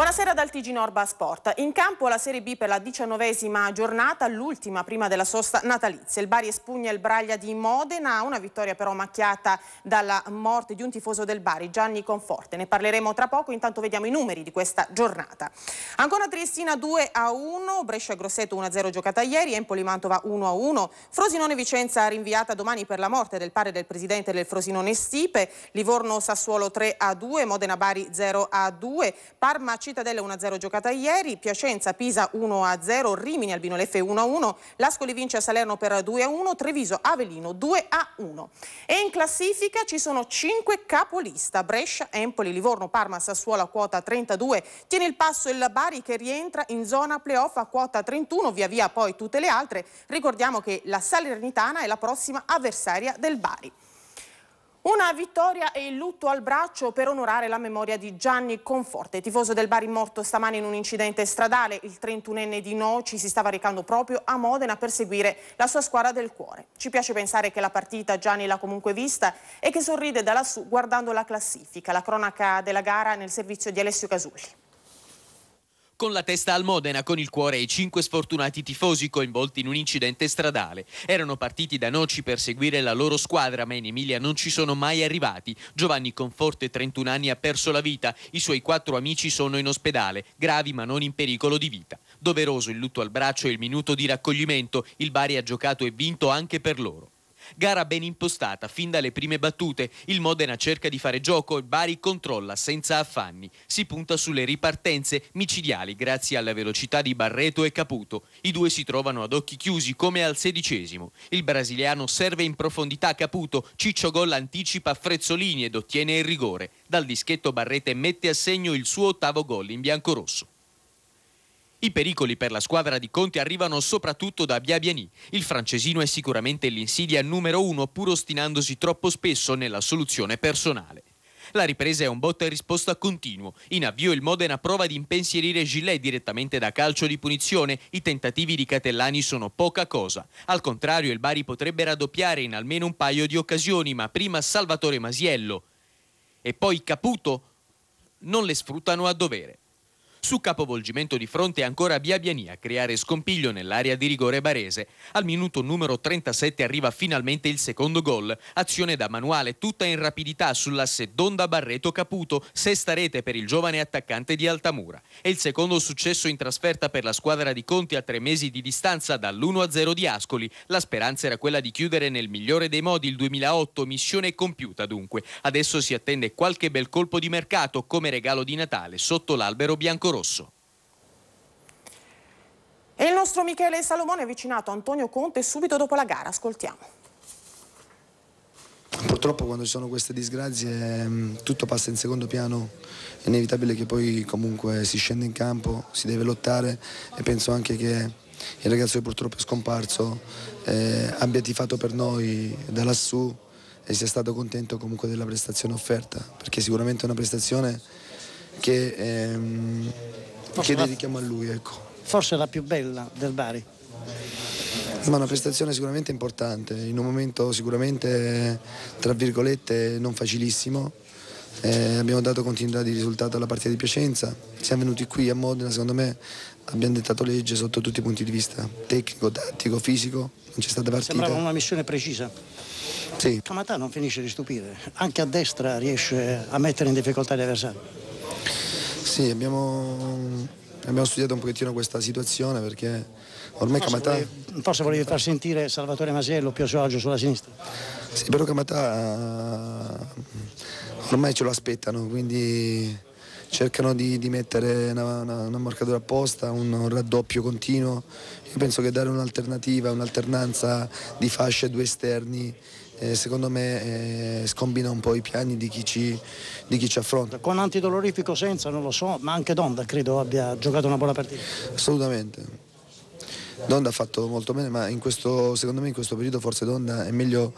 Buonasera dal TG Norba Sport. In campo la Serie B per la diciannovesima giornata, l'ultima prima della sosta natalizia. Il Bari espugna il Braglia di Modena, una vittoria però macchiata dalla morte di un tifoso del Bari, Gianni Conforte. Ne parleremo tra poco, intanto vediamo i numeri di questa giornata. Ancora Triestina 2 a 1, Brescia Grosseto 1 a 0 giocata ieri, Empoli Mantova 1 a 1, Frosinone Vicenza rinviata domani per la morte del padre del presidente del Frosinone Stipe, Livorno Sassuolo 3 a 2, Modena Bari 0 a 2, Parma Cittadella 1-0 giocata ieri, Piacenza-Pisa 1-0, Rimini Albino Leffe 1-1, Lascoli vince a Salerno per 2-1, Treviso-Avelino 2-1. E in classifica ci sono 5 capolista, Brescia, Empoli, Livorno, Parma, Sassuola quota 32, tiene il passo il Bari che rientra in zona playoff a quota 31, via via poi tutte le altre. Ricordiamo che la Salernitana è la prossima avversaria del Bari. Una vittoria e il lutto al braccio per onorare la memoria di Gianni Conforte, tifoso del Bari morto stamani in un incidente stradale. Il 31enne di Noci si stava recando proprio a Modena per seguire la sua squadra del cuore. Ci piace pensare che la partita Gianni l'ha comunque vista e che sorride da lassù guardando la classifica. La cronaca della gara nel servizio di Alessio Casulli con la testa al Modena, con il cuore ai cinque sfortunati tifosi coinvolti in un incidente stradale. Erano partiti da Noci per seguire la loro squadra, ma in Emilia non ci sono mai arrivati. Giovanni Conforte, 31 anni, ha perso la vita. I suoi quattro amici sono in ospedale, gravi ma non in pericolo di vita. Doveroso il lutto al braccio e il minuto di raccoglimento, il Bari ha giocato e vinto anche per loro. Gara ben impostata fin dalle prime battute. Il Modena cerca di fare gioco, il Bari controlla senza affanni. Si punta sulle ripartenze micidiali grazie alla velocità di Barreto e Caputo. I due si trovano ad occhi chiusi come al sedicesimo. Il brasiliano serve in profondità Caputo, Ciccio Gol anticipa Frezzolini ed ottiene il rigore. Dal dischetto Barrete mette a segno il suo ottavo gol in biancorosso. I pericoli per la squadra di Conte arrivano soprattutto da Biabiani. Il francesino è sicuramente l'insidia numero uno pur ostinandosi troppo spesso nella soluzione personale. La ripresa è un botta e risposta continuo. In avvio il Modena prova di impensierire Gillet direttamente da calcio di punizione. I tentativi di Catellani sono poca cosa. Al contrario il Bari potrebbe raddoppiare in almeno un paio di occasioni, ma prima Salvatore Masiello e poi Caputo non le sfruttano a dovere su capovolgimento di fronte ancora Bia Biani a creare scompiglio nell'area di rigore barese. Al minuto numero 37 arriva finalmente il secondo gol. Azione da manuale tutta in rapidità sulla Donda Barreto Caputo, sesta rete per il giovane attaccante di Altamura. È il secondo successo in trasferta per la squadra di Conti a tre mesi di distanza dall'1-0 di Ascoli. La speranza era quella di chiudere nel migliore dei modi il 2008, missione compiuta dunque. Adesso si attende qualche bel colpo di mercato come regalo di Natale sotto l'albero bianco Rosso. E il nostro Michele Salomone è avvicinato a Antonio Conte subito dopo la gara, ascoltiamo. Purtroppo quando ci sono queste disgrazie ehm, tutto passa in secondo piano, è inevitabile che poi comunque si scende in campo, si deve lottare e penso anche che il ragazzo che purtroppo è scomparso eh, abbia tifato per noi da lassù e sia stato contento comunque della prestazione offerta, perché sicuramente è una prestazione che, ehm, che la... dedichiamo a lui. Ecco. Forse la più bella del Bari. Ma una prestazione sicuramente importante, in un momento sicuramente, tra virgolette, non facilissimo. Eh, abbiamo dato continuità di risultato alla partita di Piacenza, siamo venuti qui a Modena, secondo me abbiamo dettato legge sotto tutti i punti di vista, tecnico, tattico, fisico, non c'è stata partita. Sembrava una missione precisa. Sì. Camatà non finisce di stupire, anche a destra riesce a mettere in difficoltà gli avversari. Sì, abbiamo, abbiamo studiato un pochettino questa situazione perché ormai forse Camatà... Volevi, forse volevi far sentire Salvatore Masello più a suo agio sulla sinistra. Sì, però Camatà ormai ce lo aspettano, quindi cercano di, di mettere una, una, una, marcatura apposta, un, un, raddoppio continuo. Io penso che dare un'alternativa, un'alternanza di fasce, due esterni, eh, secondo me eh, scombina un po' i piani di chi, ci, di chi, ci, affronta. Con antidolorifico senza, non lo so, ma anche Donda credo abbia giocato una buona partita. Assolutamente. Donda ha fatto molto bene, ma questo, secondo me in questo periodo forse Donda è meglio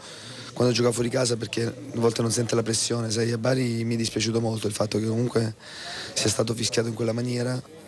quando gioca fuori casa perché a volte non sente la pressione. Sai, a Bari mi è dispiaciuto molto il fatto che comunque sia stato fischiato in quella maniera